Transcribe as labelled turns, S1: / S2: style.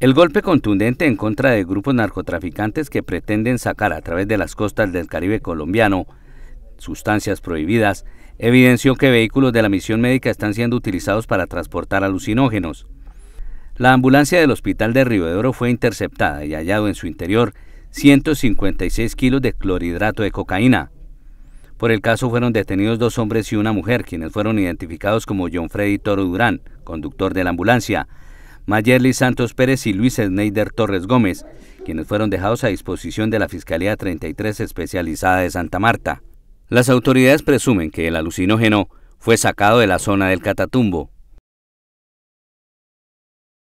S1: El golpe contundente en contra de grupos narcotraficantes que pretenden sacar a través de las costas del Caribe colombiano sustancias prohibidas evidenció que vehículos de la misión médica están siendo utilizados para transportar alucinógenos. La ambulancia del hospital de Río fue interceptada y hallado en su interior 156 kilos de clorhidrato de cocaína. Por el caso fueron detenidos dos hombres y una mujer, quienes fueron identificados como John Freddy Toro Durán, conductor de la ambulancia, Mayerly Santos Pérez y Luis Sneider Torres Gómez, quienes fueron dejados a disposición de la Fiscalía 33 especializada de Santa Marta. Las autoridades presumen que el alucinógeno fue sacado de la zona del Catatumbo,